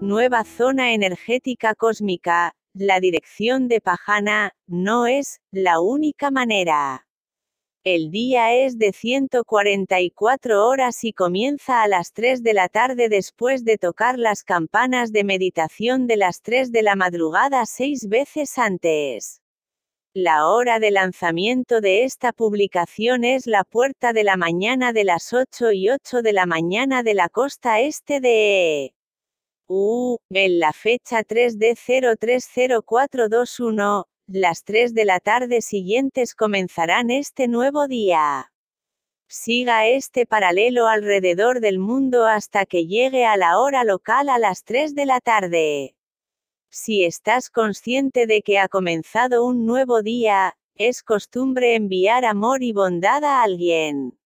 Nueva zona energética cósmica, la dirección de Pajana, no es la única manera. El día es de 144 horas y comienza a las 3 de la tarde después de tocar las campanas de meditación de las 3 de la madrugada seis veces antes. La hora de lanzamiento de esta publicación es la puerta de la mañana de las 8 y 8 de la mañana de la costa este de... U, en la fecha 3D030421, las 3 de la tarde siguientes comenzarán este nuevo día. Siga este paralelo alrededor del mundo hasta que llegue a la hora local a las 3 de la tarde. Si estás consciente de que ha comenzado un nuevo día, es costumbre enviar amor y bondad a alguien.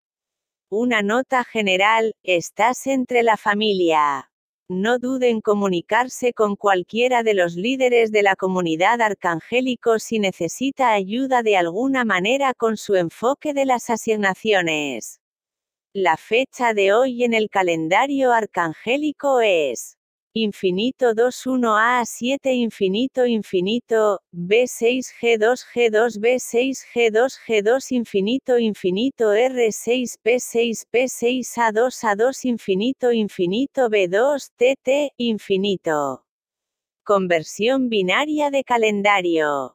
Una nota general, estás entre la familia. No duden comunicarse con cualquiera de los líderes de la comunidad arcangélico si necesita ayuda de alguna manera con su enfoque de las asignaciones. La fecha de hoy en el calendario arcangélico es infinito 2 1 a 7 infinito infinito, b6 g2 g2 b6 g2 g2 infinito infinito r6 p6 p6 a2 a2 infinito infinito b2 tt infinito. Conversión binaria de calendario.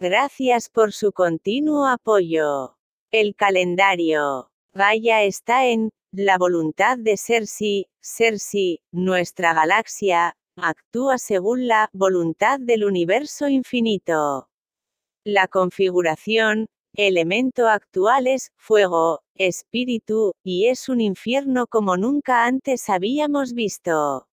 Gracias por su continuo apoyo. El calendario. raya está en la voluntad de Ser Cersei, nuestra galaxia, actúa según la voluntad del universo infinito. La configuración, elemento actual es fuego, espíritu, y es un infierno como nunca antes habíamos visto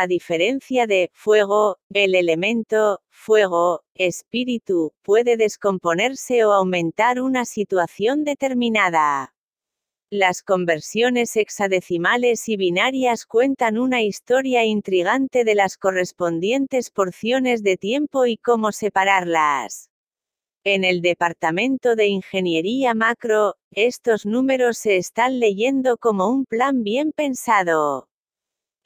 a diferencia de fuego, el elemento, fuego, espíritu, puede descomponerse o aumentar una situación determinada. Las conversiones hexadecimales y binarias cuentan una historia intrigante de las correspondientes porciones de tiempo y cómo separarlas. En el Departamento de Ingeniería Macro, estos números se están leyendo como un plan bien pensado.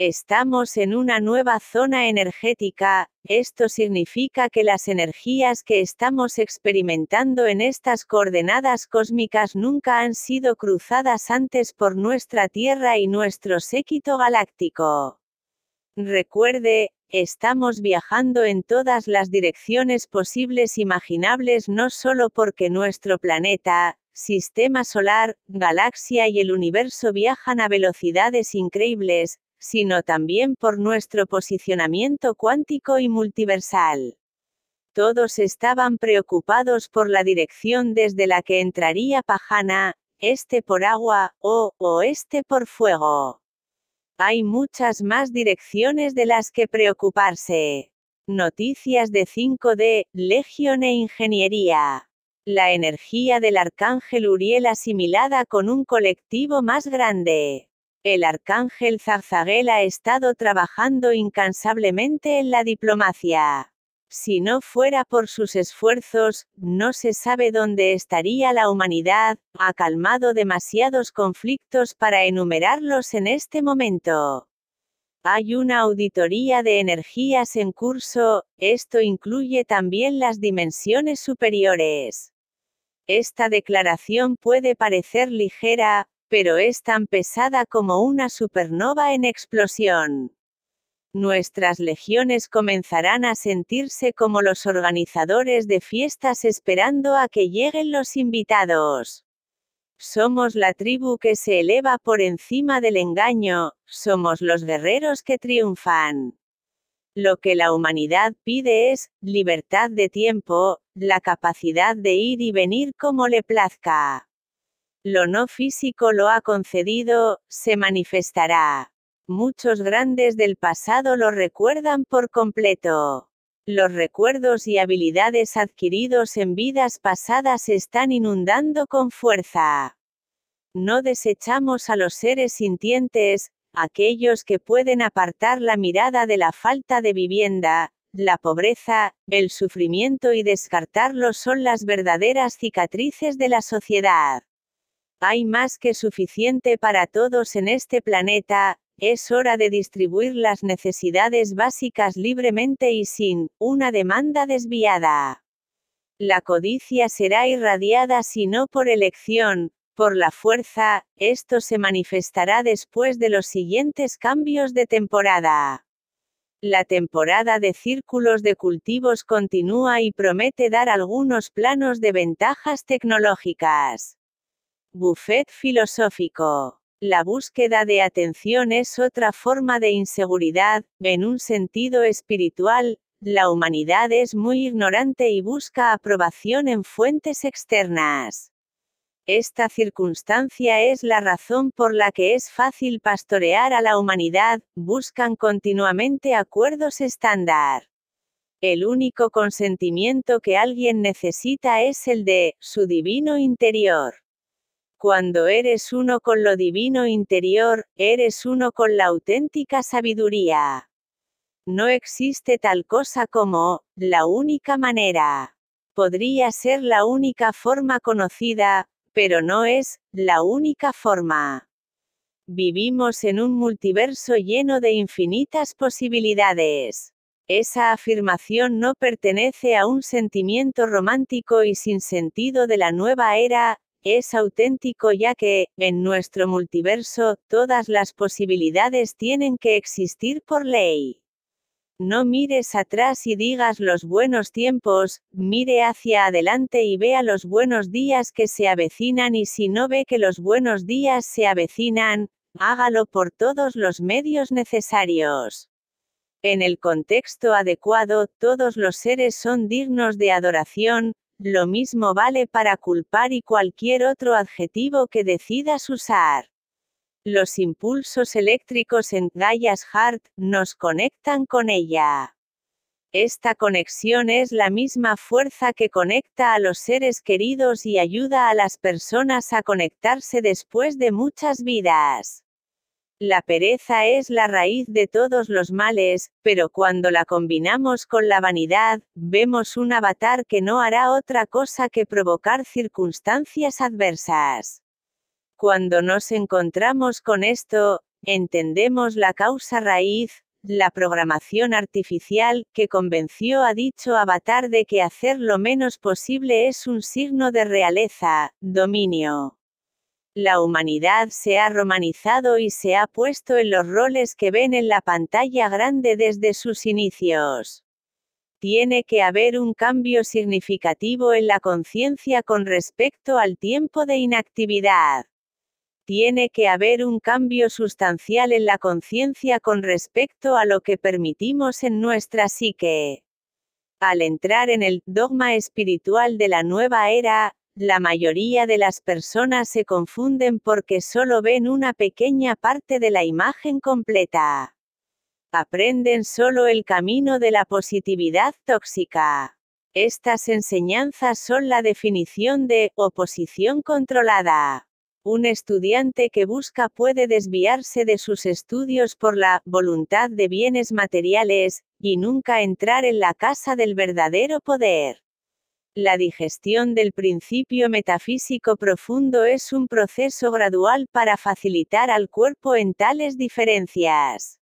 Estamos en una nueva zona energética, esto significa que las energías que estamos experimentando en estas coordenadas cósmicas nunca han sido cruzadas antes por nuestra Tierra y nuestro séquito galáctico. Recuerde, estamos viajando en todas las direcciones posibles e imaginables no solo porque nuestro planeta, sistema solar, galaxia y el universo viajan a velocidades increíbles, sino también por nuestro posicionamiento cuántico y multiversal. Todos estaban preocupados por la dirección desde la que entraría Pajana, este por agua, o oeste por fuego. Hay muchas más direcciones de las que preocuparse. Noticias de 5D, Legión e Ingeniería. La energía del Arcángel Uriel asimilada con un colectivo más grande el arcángel Zarzaguel ha estado trabajando incansablemente en la diplomacia. Si no fuera por sus esfuerzos, no se sabe dónde estaría la humanidad, ha calmado demasiados conflictos para enumerarlos en este momento. Hay una auditoría de energías en curso, esto incluye también las dimensiones superiores. Esta declaración puede parecer ligera, pero es tan pesada como una supernova en explosión. Nuestras legiones comenzarán a sentirse como los organizadores de fiestas esperando a que lleguen los invitados. Somos la tribu que se eleva por encima del engaño, somos los guerreros que triunfan. Lo que la humanidad pide es, libertad de tiempo, la capacidad de ir y venir como le plazca lo no físico lo ha concedido, se manifestará. Muchos grandes del pasado lo recuerdan por completo. Los recuerdos y habilidades adquiridos en vidas pasadas están inundando con fuerza. No desechamos a los seres sintientes, aquellos que pueden apartar la mirada de la falta de vivienda, la pobreza, el sufrimiento y descartarlo son las verdaderas cicatrices de la sociedad. Hay más que suficiente para todos en este planeta, es hora de distribuir las necesidades básicas libremente y sin una demanda desviada. La codicia será irradiada si no por elección, por la fuerza, esto se manifestará después de los siguientes cambios de temporada. La temporada de círculos de cultivos continúa y promete dar algunos planos de ventajas tecnológicas. Buffet filosófico. La búsqueda de atención es otra forma de inseguridad, en un sentido espiritual, la humanidad es muy ignorante y busca aprobación en fuentes externas. Esta circunstancia es la razón por la que es fácil pastorear a la humanidad, buscan continuamente acuerdos estándar. El único consentimiento que alguien necesita es el de su divino interior. Cuando eres uno con lo divino interior, eres uno con la auténtica sabiduría. No existe tal cosa como la única manera. Podría ser la única forma conocida, pero no es la única forma. Vivimos en un multiverso lleno de infinitas posibilidades. Esa afirmación no pertenece a un sentimiento romántico y sin sentido de la nueva era, es auténtico ya que, en nuestro multiverso, todas las posibilidades tienen que existir por ley. No mires atrás y digas los buenos tiempos, mire hacia adelante y vea los buenos días que se avecinan y si no ve que los buenos días se avecinan, hágalo por todos los medios necesarios. En el contexto adecuado, todos los seres son dignos de adoración, lo mismo vale para culpar y cualquier otro adjetivo que decidas usar. Los impulsos eléctricos en Gaia's Heart nos conectan con ella. Esta conexión es la misma fuerza que conecta a los seres queridos y ayuda a las personas a conectarse después de muchas vidas. La pereza es la raíz de todos los males, pero cuando la combinamos con la vanidad, vemos un avatar que no hará otra cosa que provocar circunstancias adversas. Cuando nos encontramos con esto, entendemos la causa raíz, la programación artificial, que convenció a dicho avatar de que hacer lo menos posible es un signo de realeza, dominio. La humanidad se ha romanizado y se ha puesto en los roles que ven en la pantalla grande desde sus inicios. Tiene que haber un cambio significativo en la conciencia con respecto al tiempo de inactividad tiene que haber un cambio sustancial en la conciencia con respecto a lo que permitimos en nuestra psique. Al entrar en el dogma espiritual de la nueva era, la mayoría de las personas se confunden porque solo ven una pequeña parte de la imagen completa. Aprenden solo el camino de la positividad tóxica. Estas enseñanzas son la definición de oposición controlada. Un estudiante que busca puede desviarse de sus estudios por la voluntad de bienes materiales, y nunca entrar en la casa del verdadero poder. La digestión del principio metafísico profundo es un proceso gradual para facilitar al cuerpo en tales diferencias.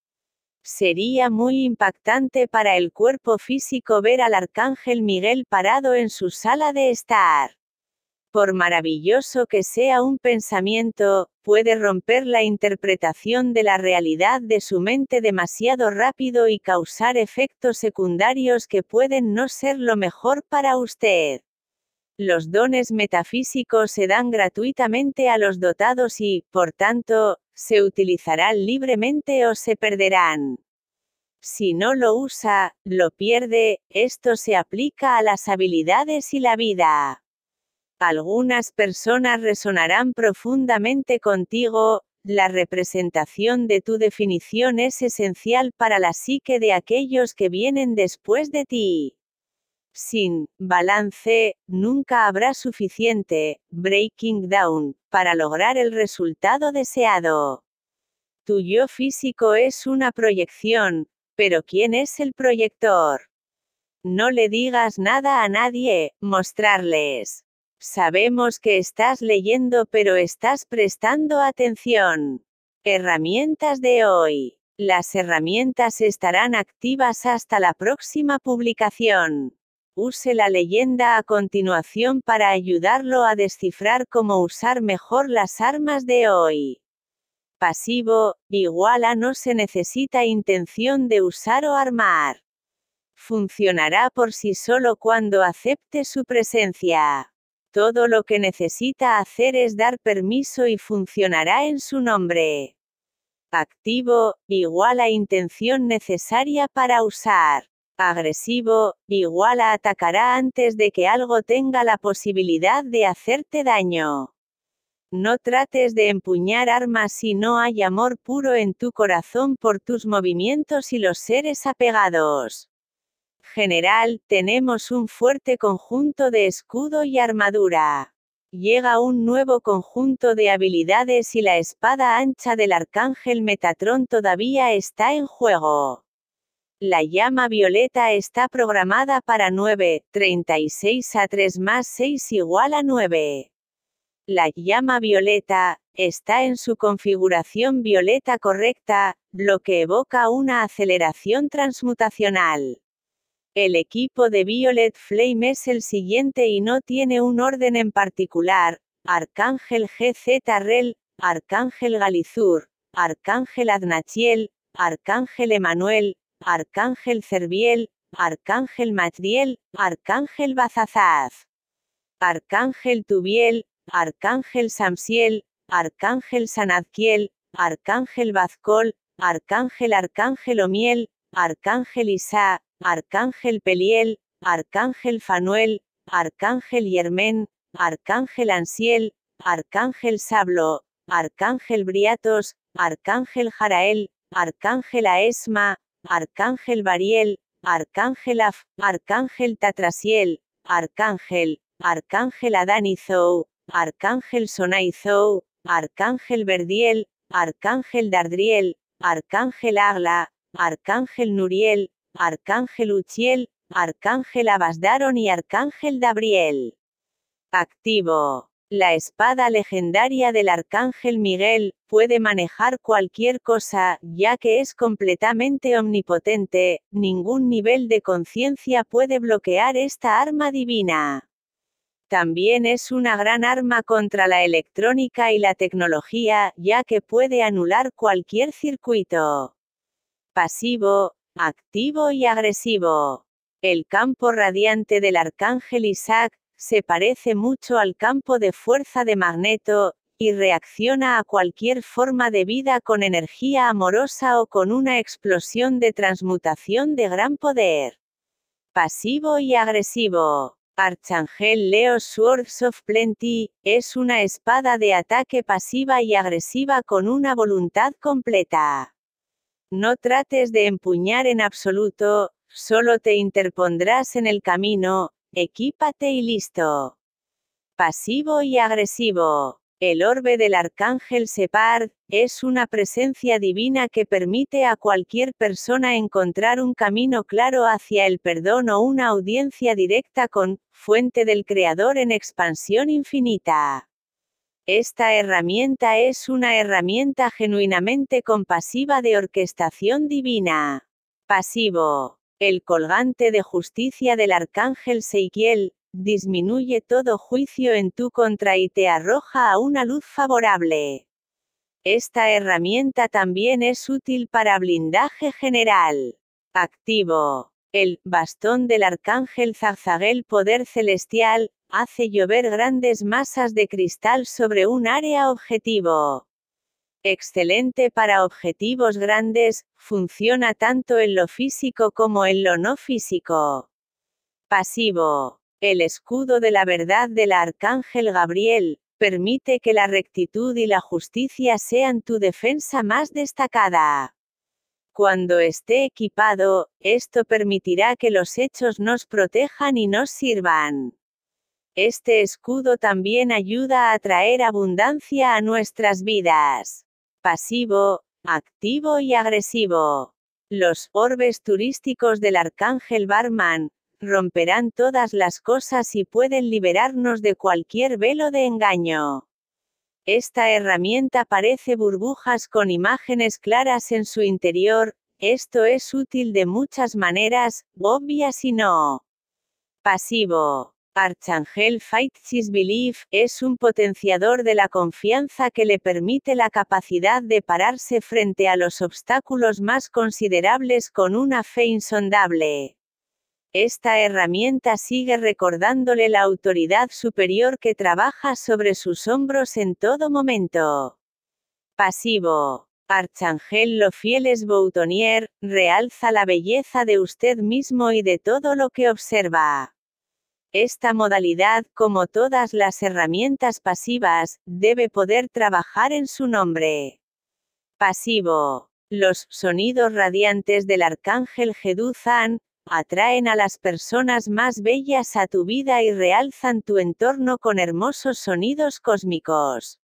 Sería muy impactante para el cuerpo físico ver al arcángel Miguel parado en su sala de estar por maravilloso que sea un pensamiento, puede romper la interpretación de la realidad de su mente demasiado rápido y causar efectos secundarios que pueden no ser lo mejor para usted. Los dones metafísicos se dan gratuitamente a los dotados y, por tanto, se utilizarán libremente o se perderán. Si no lo usa, lo pierde, esto se aplica a las habilidades y la vida. Algunas personas resonarán profundamente contigo, la representación de tu definición es esencial para la psique de aquellos que vienen después de ti. Sin balance, nunca habrá suficiente breaking down para lograr el resultado deseado. Tu yo físico es una proyección, pero ¿quién es el proyector? No le digas nada a nadie, mostrarles Sabemos que estás leyendo pero estás prestando atención. Herramientas de hoy. Las herramientas estarán activas hasta la próxima publicación. Use la leyenda a continuación para ayudarlo a descifrar cómo usar mejor las armas de hoy. Pasivo, igual a no se necesita intención de usar o armar. Funcionará por sí solo cuando acepte su presencia. Todo lo que necesita hacer es dar permiso y funcionará en su nombre. Activo, igual a intención necesaria para usar. Agresivo, igual a atacará antes de que algo tenga la posibilidad de hacerte daño. No trates de empuñar armas si no hay amor puro en tu corazón por tus movimientos y los seres apegados general, tenemos un fuerte conjunto de escudo y armadura. Llega un nuevo conjunto de habilidades y la espada ancha del arcángel Metatron todavía está en juego. La llama violeta está programada para 9, 36 a 3 más 6 igual a 9. La llama violeta, está en su configuración violeta correcta, lo que evoca una aceleración transmutacional. El equipo de Violet Flame es el siguiente y no tiene un orden en particular, Arcángel GZ Rel, Arcángel Galizur, Arcángel Adnachiel, Arcángel Emanuel, Arcángel Cerviel, Arcángel Matriel, Arcángel Bazazaz, Arcángel Tubiel, Arcángel Samsiel, Arcángel Sanadquiel, Arcángel Bazcol, Arcángel Arcángel Omiel, Arcángel Isa, Arcángel Peliel, Arcángel Fanuel, Arcángel Yermen, Arcángel Ansiel, Arcángel Sablo, Arcángel Briatos, Arcángel Jarael, Arcángel Aesma, Arcángel Bariel, Arcángel Af, Arcángel Tatrasiel, Arcángel, Arcángel Adanizou, Arcángel Sonaizou, Arcángel Verdiel, Arcángel Dardriel, Arcángel Agla, Arcángel Nuriel, Arcángel Uchiel, Arcángel Abasdaron y Arcángel Gabriel. Activo. La espada legendaria del Arcángel Miguel puede manejar cualquier cosa, ya que es completamente omnipotente, ningún nivel de conciencia puede bloquear esta arma divina. También es una gran arma contra la electrónica y la tecnología, ya que puede anular cualquier circuito pasivo, activo y agresivo. El campo radiante del arcángel Isaac se parece mucho al campo de fuerza de Magneto, y reacciona a cualquier forma de vida con energía amorosa o con una explosión de transmutación de gran poder. Pasivo y agresivo. Archangel Leo Swords of Plenty, es una espada de ataque pasiva y agresiva con una voluntad completa. No trates de empuñar en absoluto, solo te interpondrás en el camino, equípate y listo. Pasivo y agresivo. El orbe del arcángel Separ es una presencia divina que permite a cualquier persona encontrar un camino claro hacia el perdón o una audiencia directa con, fuente del Creador en expansión infinita. Esta herramienta es una herramienta genuinamente compasiva de orquestación divina. Pasivo. El colgante de justicia del arcángel Seikiel, disminuye todo juicio en tu contra y te arroja a una luz favorable. Esta herramienta también es útil para blindaje general. Activo. El bastón del arcángel Zazagel poder celestial, hace llover grandes masas de cristal sobre un área objetivo. Excelente para objetivos grandes, funciona tanto en lo físico como en lo no físico. Pasivo. El escudo de la verdad del arcángel Gabriel, permite que la rectitud y la justicia sean tu defensa más destacada. Cuando esté equipado, esto permitirá que los hechos nos protejan y nos sirvan. Este escudo también ayuda a traer abundancia a nuestras vidas. Pasivo, activo y agresivo. Los orbes turísticos del arcángel Barman romperán todas las cosas y pueden liberarnos de cualquier velo de engaño. Esta herramienta parece burbujas con imágenes claras en su interior, esto es útil de muchas maneras, obvias y no. Pasivo Archangel Fight His Belief, es un potenciador de la confianza que le permite la capacidad de pararse frente a los obstáculos más considerables con una fe insondable. Esta herramienta sigue recordándole la autoridad superior que trabaja sobre sus hombros en todo momento. Pasivo. Archangel Lo Fieles Boutonier, realza la belleza de usted mismo y de todo lo que observa. Esta modalidad, como todas las herramientas pasivas, debe poder trabajar en su nombre. Pasivo. Los sonidos radiantes del arcángel Geduzan atraen a las personas más bellas a tu vida y realzan tu entorno con hermosos sonidos cósmicos.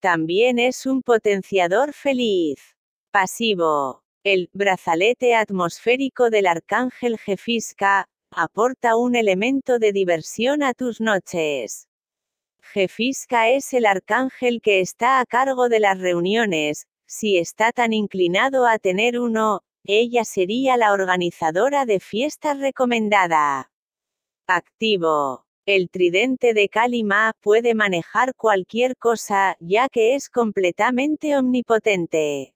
También es un potenciador feliz. Pasivo. El brazalete atmosférico del arcángel Jefisca aporta un elemento de diversión a tus noches. Jefisca es el arcángel que está a cargo de las reuniones, si está tan inclinado a tener uno, ella sería la organizadora de fiestas recomendada. Activo. El tridente de Kalima puede manejar cualquier cosa, ya que es completamente omnipotente.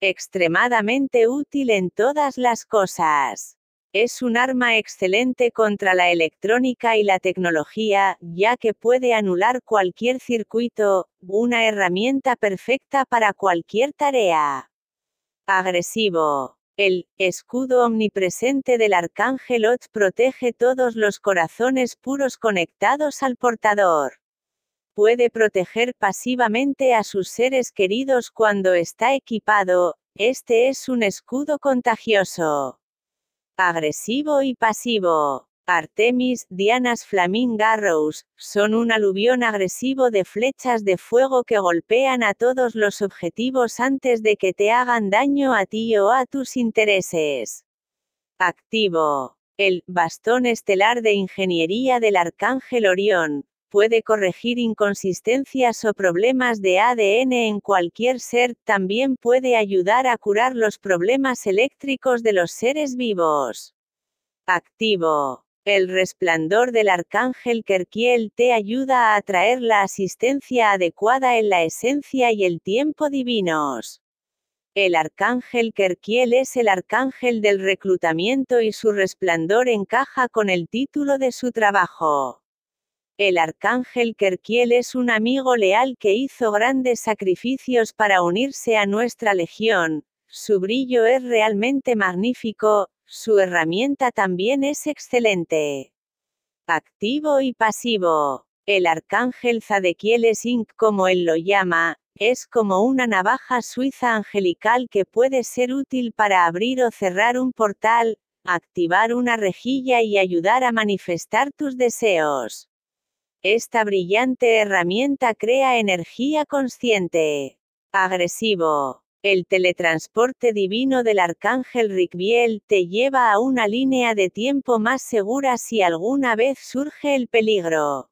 Extremadamente útil en todas las cosas. Es un arma excelente contra la electrónica y la tecnología, ya que puede anular cualquier circuito, una herramienta perfecta para cualquier tarea. Agresivo. El escudo omnipresente del arcángel Ot protege todos los corazones puros conectados al portador. Puede proteger pasivamente a sus seres queridos cuando está equipado, este es un escudo contagioso agresivo y pasivo. Artemis, Dianas Flaming Arrows, son un aluvión agresivo de flechas de fuego que golpean a todos los objetivos antes de que te hagan daño a ti o a tus intereses. Activo. El bastón estelar de ingeniería del Arcángel Orión, puede corregir inconsistencias o problemas de ADN en cualquier ser, también puede ayudar a curar los problemas eléctricos de los seres vivos. Activo. El resplandor del arcángel Kerkiel te ayuda a atraer la asistencia adecuada en la esencia y el tiempo divinos. El arcángel Kerkiel es el arcángel del reclutamiento y su resplandor encaja con el título de su trabajo. El arcángel Kerkiel es un amigo leal que hizo grandes sacrificios para unirse a nuestra legión, su brillo es realmente magnífico, su herramienta también es excelente. Activo y pasivo. El arcángel Zadequiel es Inc. como él lo llama, es como una navaja suiza angelical que puede ser útil para abrir o cerrar un portal, activar una rejilla y ayudar a manifestar tus deseos. Esta brillante herramienta crea energía consciente. Agresivo. El teletransporte divino del arcángel Rigbiel te lleva a una línea de tiempo más segura si alguna vez surge el peligro.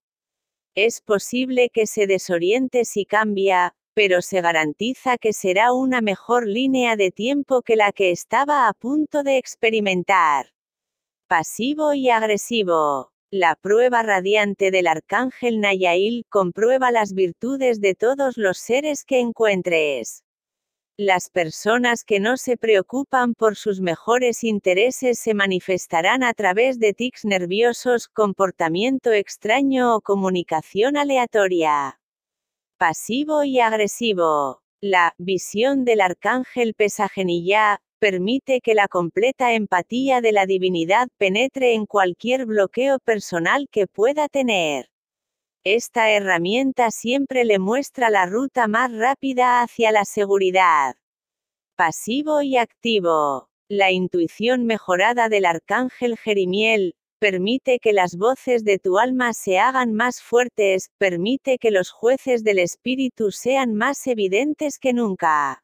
Es posible que se desoriente si cambia, pero se garantiza que será una mejor línea de tiempo que la que estaba a punto de experimentar. Pasivo y agresivo. La prueba radiante del arcángel Nayail comprueba las virtudes de todos los seres que encuentres. Las personas que no se preocupan por sus mejores intereses se manifestarán a través de tics nerviosos, comportamiento extraño o comunicación aleatoria. Pasivo y agresivo. La visión del arcángel pesajenilla permite que la completa empatía de la divinidad penetre en cualquier bloqueo personal que pueda tener. Esta herramienta siempre le muestra la ruta más rápida hacia la seguridad. Pasivo y activo. La intuición mejorada del arcángel Jerimiel, permite que las voces de tu alma se hagan más fuertes, permite que los jueces del espíritu sean más evidentes que nunca.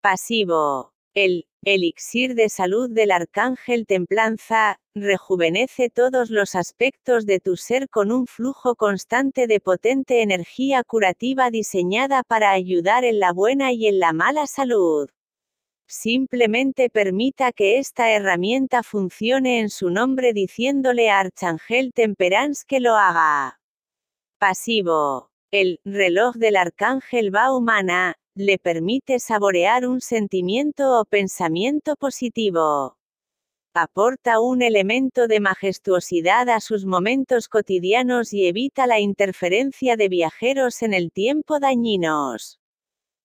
Pasivo. El Elixir de salud del arcángel templanza, rejuvenece todos los aspectos de tu ser con un flujo constante de potente energía curativa diseñada para ayudar en la buena y en la mala salud. Simplemente permita que esta herramienta funcione en su nombre diciéndole a Archangel Temperance que lo haga. Pasivo. El reloj del Arcángel va humana, le permite saborear un sentimiento o pensamiento positivo. Aporta un elemento de majestuosidad a sus momentos cotidianos y evita la interferencia de viajeros en el tiempo dañinos.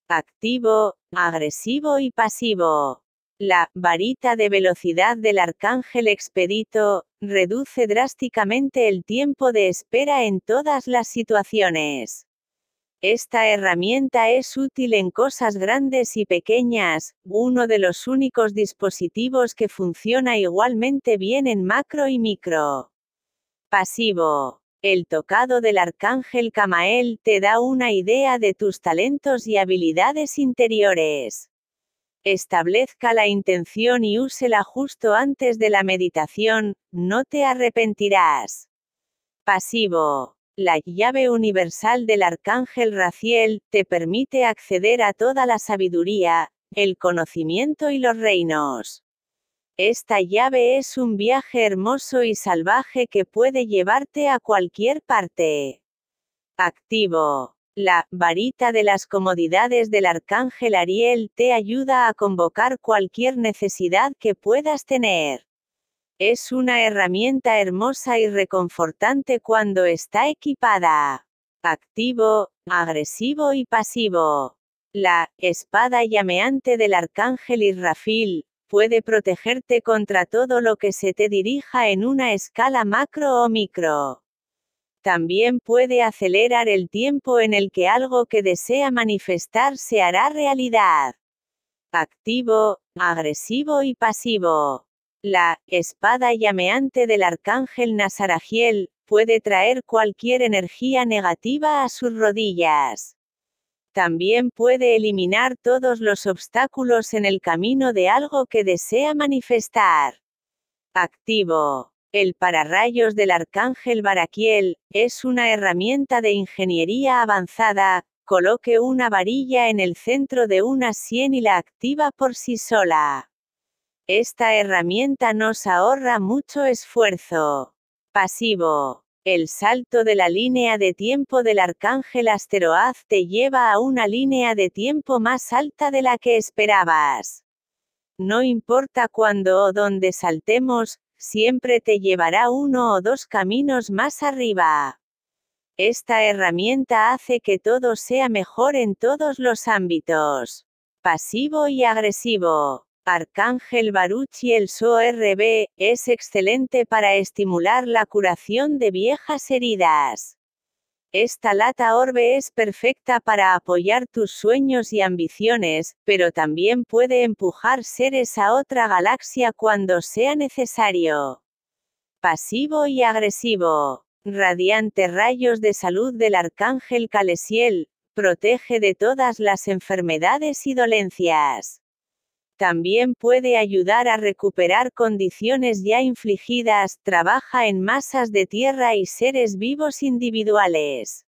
Activo, agresivo y pasivo. La varita de velocidad del arcángel expedito reduce drásticamente el tiempo de espera en todas las situaciones. Esta herramienta es útil en cosas grandes y pequeñas, uno de los únicos dispositivos que funciona igualmente bien en macro y micro. Pasivo. El tocado del arcángel Camael te da una idea de tus talentos y habilidades interiores. Establezca la intención y úsela justo antes de la meditación, no te arrepentirás. Pasivo. La llave universal del arcángel Raciel te permite acceder a toda la sabiduría, el conocimiento y los reinos. Esta llave es un viaje hermoso y salvaje que puede llevarte a cualquier parte. Activo. La varita de las comodidades del arcángel Ariel te ayuda a convocar cualquier necesidad que puedas tener. Es una herramienta hermosa y reconfortante cuando está equipada. Activo, agresivo y pasivo. La espada llameante del arcángel Israfil puede protegerte contra todo lo que se te dirija en una escala macro o micro. También puede acelerar el tiempo en el que algo que desea manifestar se hará realidad. Activo, agresivo y pasivo. La espada llameante del arcángel Nazarajiel, puede traer cualquier energía negativa a sus rodillas. También puede eliminar todos los obstáculos en el camino de algo que desea manifestar. Activo. El pararrayos del arcángel Baraquiel es una herramienta de ingeniería avanzada. Coloque una varilla en el centro de una sien y la activa por sí sola. Esta herramienta nos ahorra mucho esfuerzo. Pasivo. El salto de la línea de tiempo del arcángel Asteroaz te lleva a una línea de tiempo más alta de la que esperabas. No importa cuándo o dónde saltemos, siempre te llevará uno o dos caminos más arriba. Esta herramienta hace que todo sea mejor en todos los ámbitos. Pasivo y agresivo. Arcángel Baruch y el SORB, es excelente para estimular la curación de viejas heridas. Esta lata orbe es perfecta para apoyar tus sueños y ambiciones, pero también puede empujar seres a otra galaxia cuando sea necesario. Pasivo y agresivo. Radiante rayos de salud del Arcángel Calesiel, protege de todas las enfermedades y dolencias también puede ayudar a recuperar condiciones ya infligidas, trabaja en masas de tierra y seres vivos individuales.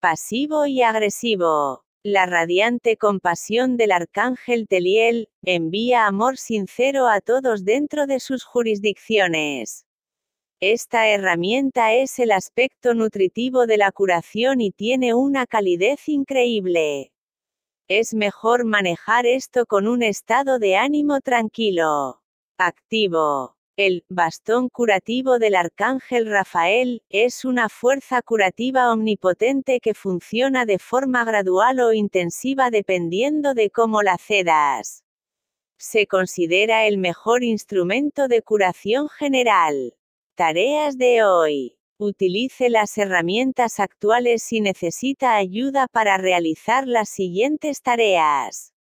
Pasivo y agresivo. La radiante compasión del arcángel Teliel, envía amor sincero a todos dentro de sus jurisdicciones. Esta herramienta es el aspecto nutritivo de la curación y tiene una calidez increíble. Es mejor manejar esto con un estado de ánimo tranquilo. Activo. El bastón curativo del arcángel Rafael es una fuerza curativa omnipotente que funciona de forma gradual o intensiva dependiendo de cómo la cedas. Se considera el mejor instrumento de curación general. Tareas de hoy. Utilice las herramientas actuales si necesita ayuda para realizar las siguientes tareas.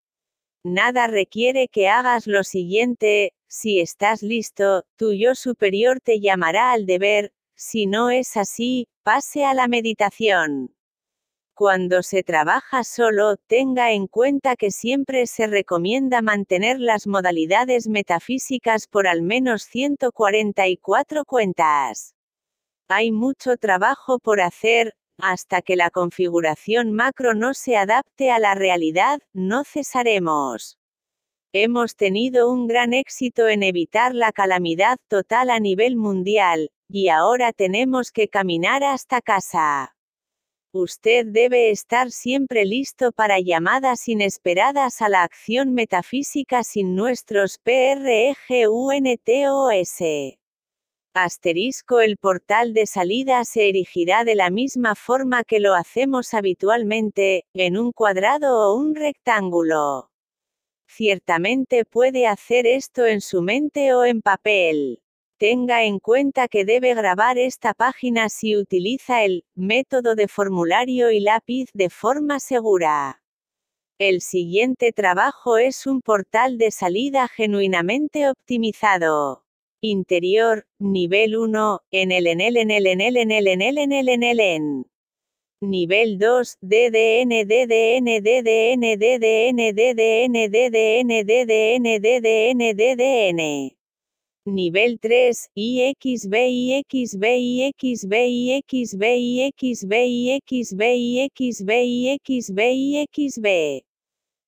Nada requiere que hagas lo siguiente, si estás listo, tu yo superior te llamará al deber, si no es así, pase a la meditación. Cuando se trabaja solo, tenga en cuenta que siempre se recomienda mantener las modalidades metafísicas por al menos 144 cuentas. Hay mucho trabajo por hacer, hasta que la configuración macro no se adapte a la realidad, no cesaremos. Hemos tenido un gran éxito en evitar la calamidad total a nivel mundial, y ahora tenemos que caminar hasta casa. Usted debe estar siempre listo para llamadas inesperadas a la acción metafísica sin nuestros PREGUNTOS. Asterisco El portal de salida se erigirá de la misma forma que lo hacemos habitualmente, en un cuadrado o un rectángulo. Ciertamente puede hacer esto en su mente o en papel. Tenga en cuenta que debe grabar esta página si utiliza el método de formulario y lápiz de forma segura. El siguiente trabajo es un portal de salida genuinamente optimizado. Interior, nivel 1, en el en el en el en el en el en el en el en el en. Nivel 2, DDN DDN DDN DDN DDN DDN DDN DDN DDN. Nivel 3, IXB IXB IXB IXB IXB IXB IXB IXB IXB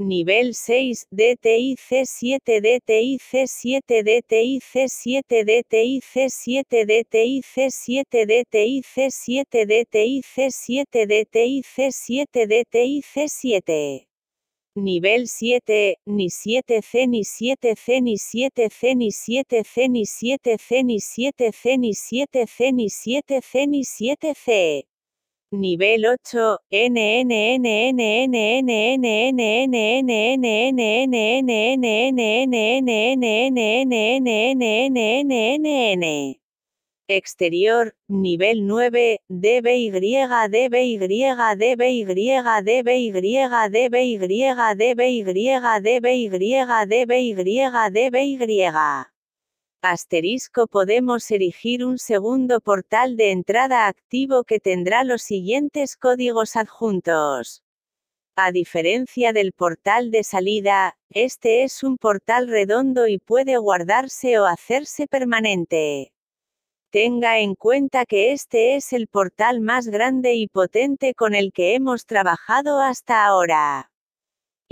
Nivel 6, c 7 c 7 c 7 c 7 c 7 c 7 c 7 c 7 c 7 Nivel 7, ni 7C, ni 7C, ni 7C, ni 7C, ni 7C, ni 7C, ni 7C, ni 7C, ni 7C. Nivel 8, Exterior, nivel 9, asterisco podemos erigir un segundo portal de entrada activo que tendrá los siguientes códigos adjuntos. A diferencia del portal de salida, este es un portal redondo y puede guardarse o hacerse permanente. Tenga en cuenta que este es el portal más grande y potente con el que hemos trabajado hasta ahora.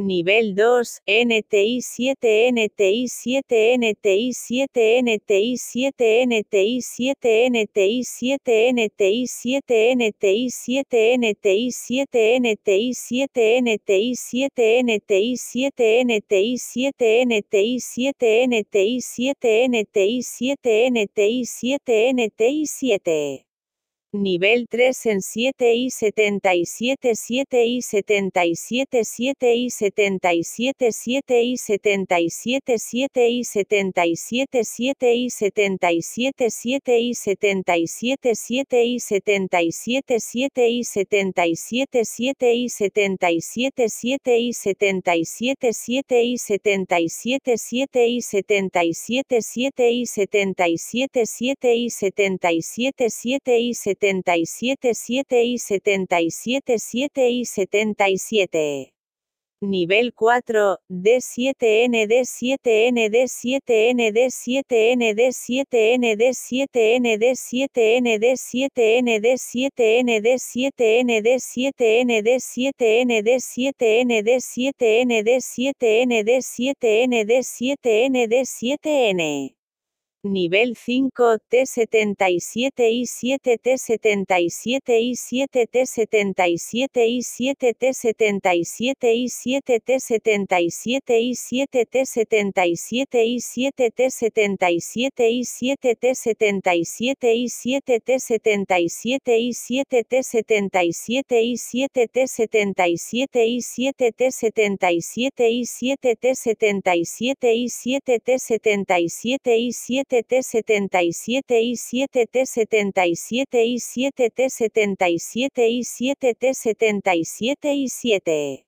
Nivel 2, NTI 7, NTI 7, NTI 7, NTI 7, NTI 7, NTI 7, NTI 7, NTI 7, NTI 7, NTI 7, NTI 7, NTI 7, NTI 7, NTI 7, NTI 7, NTI 7, NTI 7, NTI 7 nivel 3 en 7 y 77 7 y 77 7 y 77 7 y 77 7 y 77 7 y 77 7 y 77 7 y 77 7 y 77 7 y 77 7 y 77 7 y 77 7 y 77 7 y 77 7 y 77 7 y 77 77-7 y 77-7 y 77. Nivel 4, D7N D7N D7N D7N D7N D7N D7N D7N D7N D7N D7N D7N D7N D7N D7N D7N D7N D7N 7 n 7 n Nivel 5, T77 y 7, T77 y 7, T77 y 7, T77 y 7, T77 y 7, T77 y 7, T77 y 7, T77 y 7, T77 y 7, T77 y 7, T77 y 7, T77 y 7, T77 y 7, T77 y 7, 7T77 y 7T77 y 7T77 y 7T77 y 7.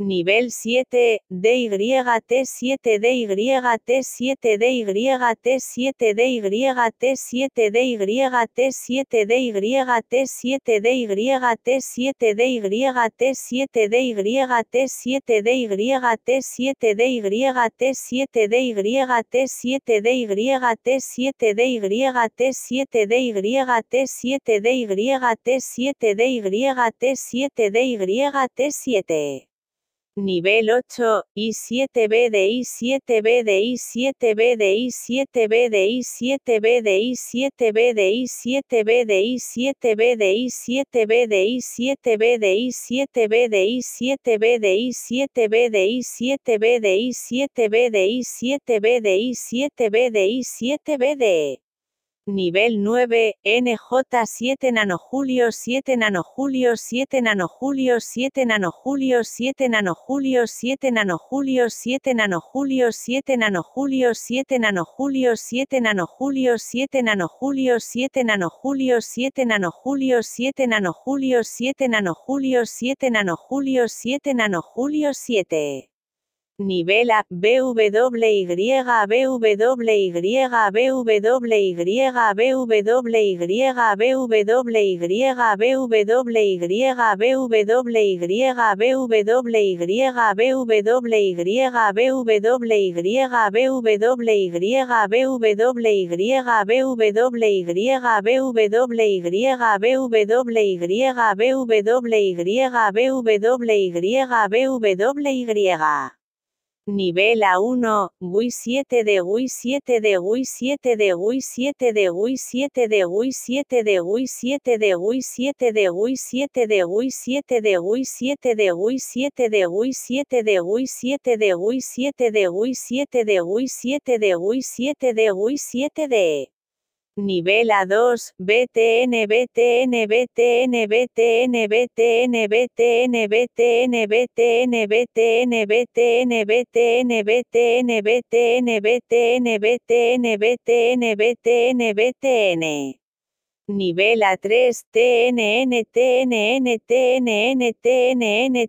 Nivel 7, dyt 7 t 7 dyt 7 7 dyt 7 7 dyt 7 7 dyt 7 7 dyt 7 7 de 7 7 dyt 7 7 dyt 7 7 dyt 7 7 7 7 7 7 7 7 7 7 nivel 8, I7B de I7B de I7B de I7B de I7B de I7B de I7B de I7B de I7B de I7B de I7B de I7B de I7B de I7B de I7B de I7B de I7B de I7B de nivel 9, NJ7 nanojulio 7 nanojulio 7 nanojulio 7 nanojulio 7 nanojulio 7 nanojulio 7 nanojulio 7 nanojulio 7 nanojulio 7 nanojulio 7 nanojulio 7 nanojulio 7 nanojulio 7 nanojulio 7 nanojulio 7 nanojulio 7 nanojulio 7 nivela, BWY, BWY, BWY, BWY, BWY, BWY, BWY, BWY, BWY, BWY, BWY, Nivel A1, muy 7 de Wii 7 de Wii 7 de Wii 7 de Wii 7 de Wii 7 de Wii 7 de Wii 7 de Wii 7 de Wii 7 de Wii 7 de Wii 7 de Wii 7 de Wii 7 de Wii 7 de Wii 7 de Wii 7 de Wii 7 de Wii 7 de Nivel A2, BTN, BTN, BTN, BTN, BTN, BTN, BTN, BTN, BTN, BTN, BTN, BTN, BTN, BTN, BTN, BTN, BTN, BTN. Nivel A3 TNN n n n n n n n n n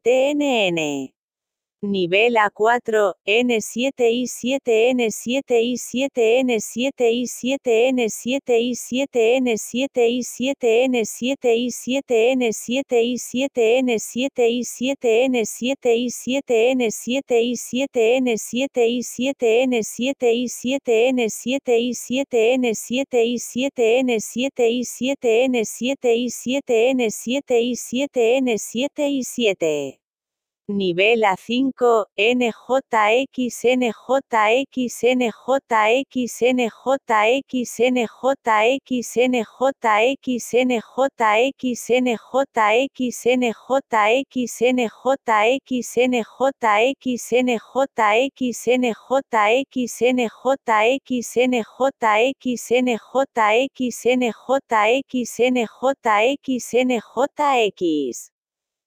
n n n Nivel A4, N7 y 7 N7 y 7 N7 y 7 N7 y 7 N7 y 7 N7 y 7 N7 y 7 N7 y 7 N7 y 7 N7 y 7 N7 y 7 N7 y 7 N7 y 7 N7 y 7 N7 y 7 N7 y 7 N7 y 7 N7 y 7 N7 7 Nivel A5, NJX, NJX, NJX, NJX, NJX, NJX, NJX, NJX, NJX, NJX, NJX, NJX, NJX, NJX, NJX, NJX, NJX, NJX, NJX.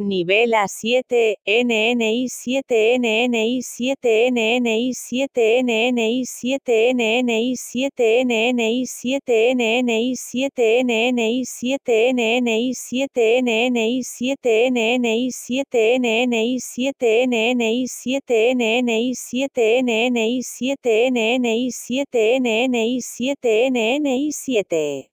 Nivel A7, NNI7, NNI7, NNI7, NNI7, NNI7, NNI7, NNI7, NNI7, NNI7, NNI7, NNI7, NNI7, NNI7, NNI7, NNI7, NNI7, NNI7, NNI7.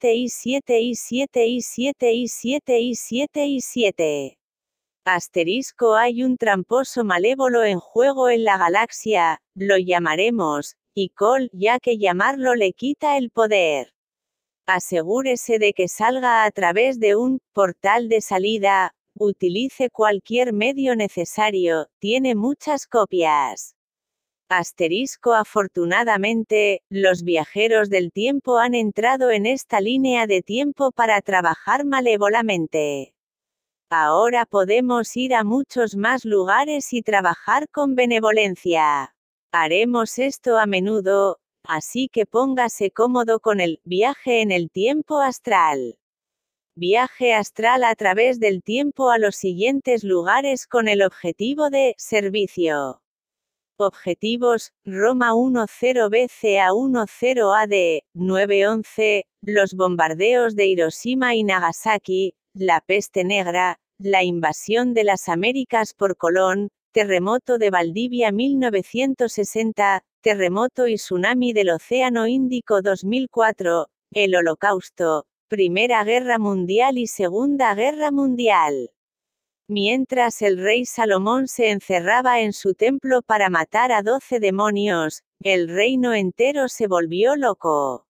7 y 7 y 7 y 7 y 7 y 7 y 7. Asterisco hay un tramposo malévolo en juego en la galaxia, lo llamaremos, y col ya que llamarlo le quita el poder. Asegúrese de que salga a través de un portal de salida, utilice cualquier medio necesario, tiene muchas copias. Asterisco Afortunadamente, los viajeros del tiempo han entrado en esta línea de tiempo para trabajar malévolamente. Ahora podemos ir a muchos más lugares y trabajar con benevolencia. Haremos esto a menudo, así que póngase cómodo con el viaje en el tiempo astral. Viaje astral a través del tiempo a los siguientes lugares con el objetivo de servicio. Objetivos, Roma 10 BCA 10 AD, 911, los bombardeos de Hiroshima y Nagasaki, la peste negra, la invasión de las Américas por Colón, terremoto de Valdivia 1960, terremoto y tsunami del Océano Índico 2004, el Holocausto, Primera Guerra Mundial y Segunda Guerra Mundial. Mientras el rey Salomón se encerraba en su templo para matar a doce demonios, el reino entero se volvió loco.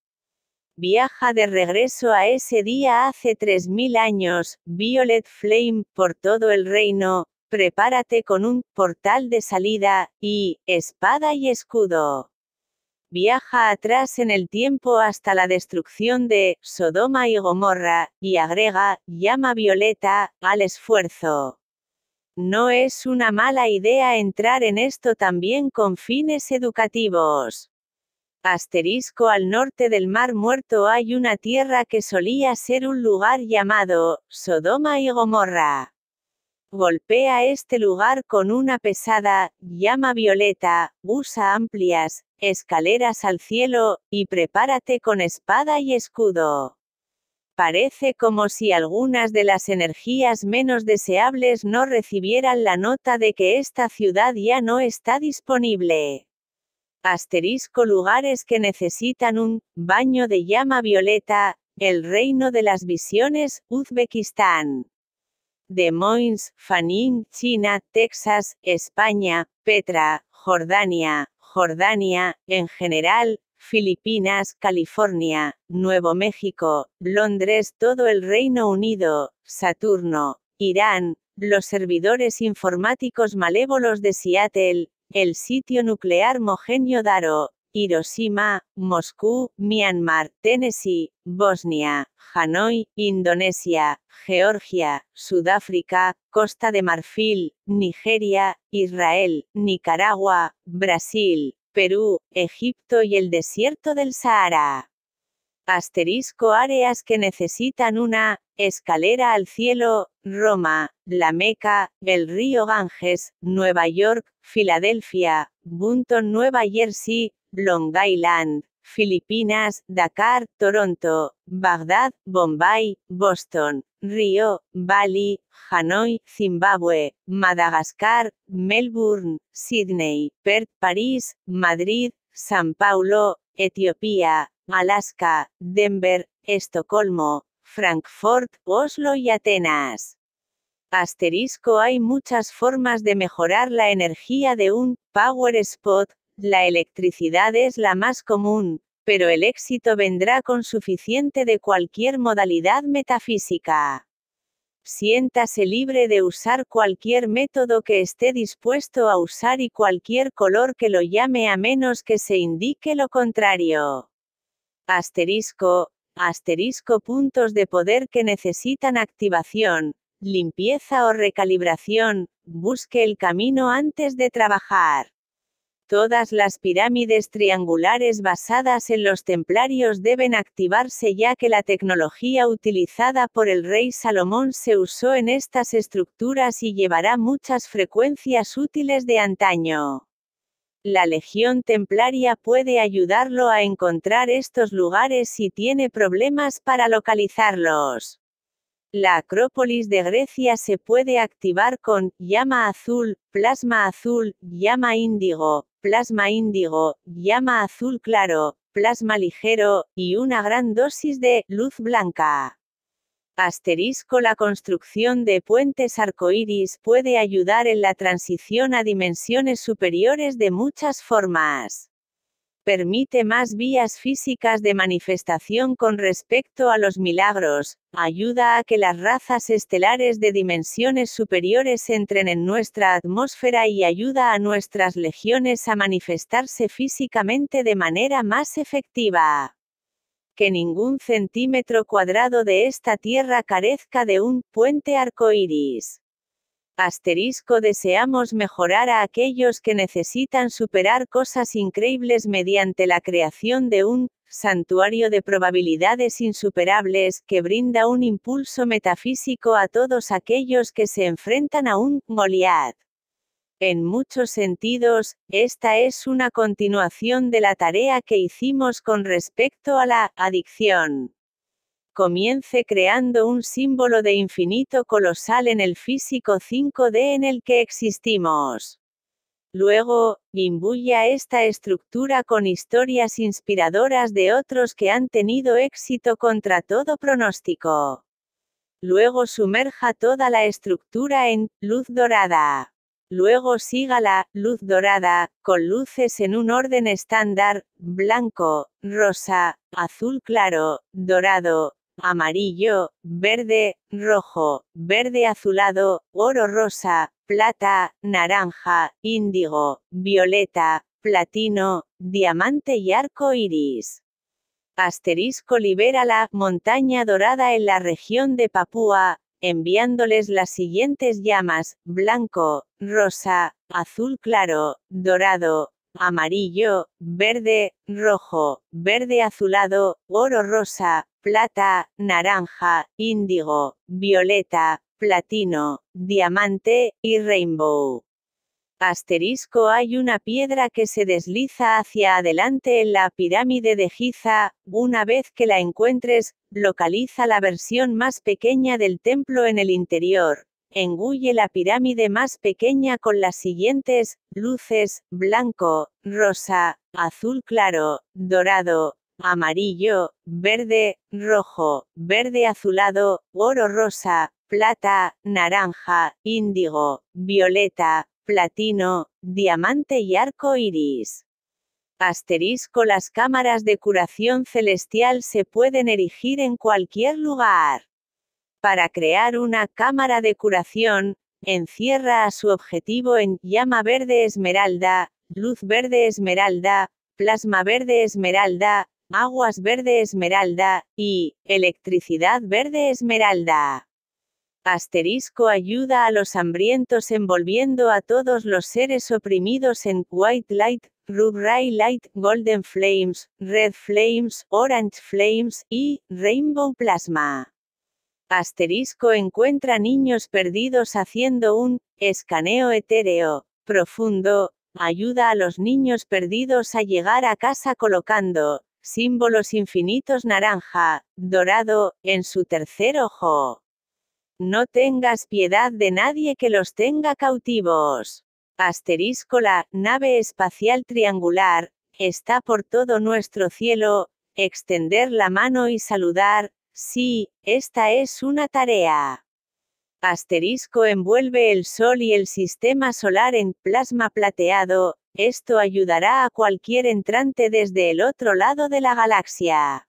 Viaja de regreso a ese día hace tres mil años, Violet Flame, por todo el reino, prepárate con un portal de salida, y espada y escudo viaja atrás en el tiempo hasta la destrucción de Sodoma y Gomorra, y agrega, llama violeta, al esfuerzo. No es una mala idea entrar en esto también con fines educativos. Asterisco al norte del Mar Muerto hay una tierra que solía ser un lugar llamado Sodoma y Gomorra. Golpea este lugar con una pesada llama violeta, usa amplias escaleras al cielo, y prepárate con espada y escudo. Parece como si algunas de las energías menos deseables no recibieran la nota de que esta ciudad ya no está disponible. Asterisco lugares que necesitan un baño de llama violeta, el reino de las visiones, Uzbekistán. Des Moines, Fanin, China, Texas, España, Petra, Jordania, Jordania, en general, Filipinas, California, Nuevo México, Londres, todo el Reino Unido, Saturno, Irán, los servidores informáticos malévolos de Seattle, el sitio nuclear Mogenio Daro, Hiroshima, Moscú, Myanmar, Tennessee, Bosnia, Hanoi, Indonesia, Georgia, Sudáfrica, Costa de Marfil, Nigeria, Israel, Nicaragua, Brasil, Perú, Egipto y el desierto del Sahara asterisco áreas que necesitan una escalera al cielo, Roma, La Meca, el río Ganges, Nueva York, Filadelfia, Bunton, Nueva Jersey, Long Island, Filipinas, Dakar, Toronto, Bagdad, Bombay, Boston, Río, Bali, Hanoi, Zimbabue, Madagascar, Melbourne, Sydney, Perth, París, Madrid, San Paulo, Etiopía, Alaska, Denver, Estocolmo, Frankfurt, Oslo y Atenas. Asterisco Hay muchas formas de mejorar la energía de un power spot, la electricidad es la más común, pero el éxito vendrá con suficiente de cualquier modalidad metafísica. Siéntase libre de usar cualquier método que esté dispuesto a usar y cualquier color que lo llame a menos que se indique lo contrario asterisco, asterisco puntos de poder que necesitan activación, limpieza o recalibración, busque el camino antes de trabajar. Todas las pirámides triangulares basadas en los templarios deben activarse ya que la tecnología utilizada por el rey Salomón se usó en estas estructuras y llevará muchas frecuencias útiles de antaño. La Legión Templaria puede ayudarlo a encontrar estos lugares si tiene problemas para localizarlos. La Acrópolis de Grecia se puede activar con llama azul, plasma azul, llama índigo, plasma índigo, llama azul claro, plasma ligero, y una gran dosis de luz blanca. Asterisco La construcción de puentes arcoíris puede ayudar en la transición a dimensiones superiores de muchas formas. Permite más vías físicas de manifestación con respecto a los milagros, ayuda a que las razas estelares de dimensiones superiores entren en nuestra atmósfera y ayuda a nuestras legiones a manifestarse físicamente de manera más efectiva que ningún centímetro cuadrado de esta tierra carezca de un puente arcoíris. Asterisco deseamos mejorar a aquellos que necesitan superar cosas increíbles mediante la creación de un santuario de probabilidades insuperables que brinda un impulso metafísico a todos aquellos que se enfrentan a un Goliath. En muchos sentidos, esta es una continuación de la tarea que hicimos con respecto a la adicción. Comience creando un símbolo de infinito colosal en el físico 5D en el que existimos. Luego, imbuya esta estructura con historias inspiradoras de otros que han tenido éxito contra todo pronóstico. Luego sumerja toda la estructura en luz dorada. Luego siga la luz dorada, con luces en un orden estándar, blanco, rosa, azul claro, dorado, amarillo, verde, rojo, verde azulado, oro rosa, plata, naranja, índigo, violeta, platino, diamante y arco iris. Asterisco libera la montaña dorada en la región de Papúa, enviándoles las siguientes llamas, blanco, rosa, azul claro, dorado, amarillo, verde, rojo, verde azulado, oro rosa, plata, naranja, índigo, violeta, platino, diamante, y rainbow. Asterisco hay una piedra que se desliza hacia adelante en la pirámide de Giza, una vez que la encuentres, localiza la versión más pequeña del templo en el interior, engulle la pirámide más pequeña con las siguientes, luces, blanco, rosa, azul claro, dorado, amarillo, verde, rojo, verde azulado, oro rosa, plata, naranja, índigo, violeta, platino, diamante y arco iris. Asterisco Las cámaras de curación celestial se pueden erigir en cualquier lugar. Para crear una cámara de curación, encierra a su objetivo en llama verde esmeralda, luz verde esmeralda, plasma verde esmeralda, aguas verde esmeralda, y electricidad verde esmeralda. Asterisco ayuda a los hambrientos envolviendo a todos los seres oprimidos en White Light, Rubray Light, Golden Flames, Red Flames, Orange Flames y Rainbow Plasma. Asterisco encuentra niños perdidos haciendo un escaneo etéreo profundo, ayuda a los niños perdidos a llegar a casa colocando símbolos infinitos naranja, dorado, en su tercer ojo. No tengas piedad de nadie que los tenga cautivos. Asterisco la nave espacial triangular, está por todo nuestro cielo, extender la mano y saludar, sí, esta es una tarea. Asterisco envuelve el Sol y el sistema solar en plasma plateado, esto ayudará a cualquier entrante desde el otro lado de la galaxia.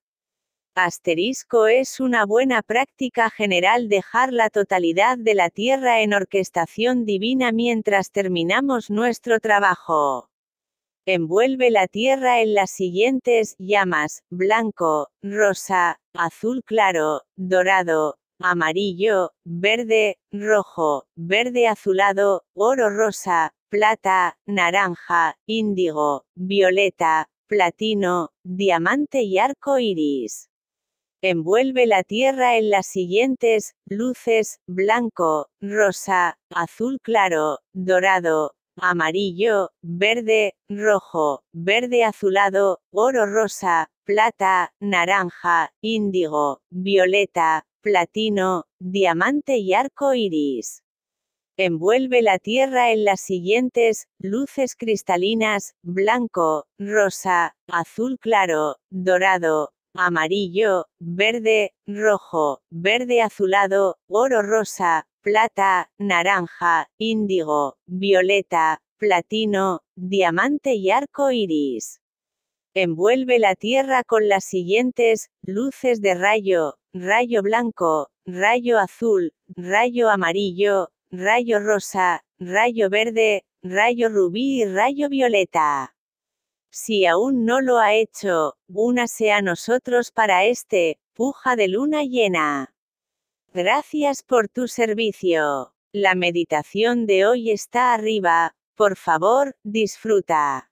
Asterisco es una buena práctica general dejar la totalidad de la tierra en orquestación divina mientras terminamos nuestro trabajo. Envuelve la tierra en las siguientes llamas, blanco, rosa, azul claro, dorado, amarillo, verde, rojo, verde azulado, oro rosa, plata, naranja, índigo, violeta, platino, diamante y arco iris. Envuelve la Tierra en las siguientes, luces, blanco, rosa, azul claro, dorado, amarillo, verde, rojo, verde azulado, oro rosa, plata, naranja, índigo, violeta, platino, diamante y arco iris. Envuelve la Tierra en las siguientes, luces cristalinas, blanco, rosa, azul claro, dorado, amarillo, verde, rojo, verde azulado, oro rosa, plata, naranja, índigo, violeta, platino, diamante y arco iris. Envuelve la tierra con las siguientes, luces de rayo, rayo blanco, rayo azul, rayo amarillo, rayo rosa, rayo verde, rayo rubí y rayo violeta. Si aún no lo ha hecho, únase a nosotros para este, puja de luna llena. Gracias por tu servicio. La meditación de hoy está arriba, por favor, disfruta.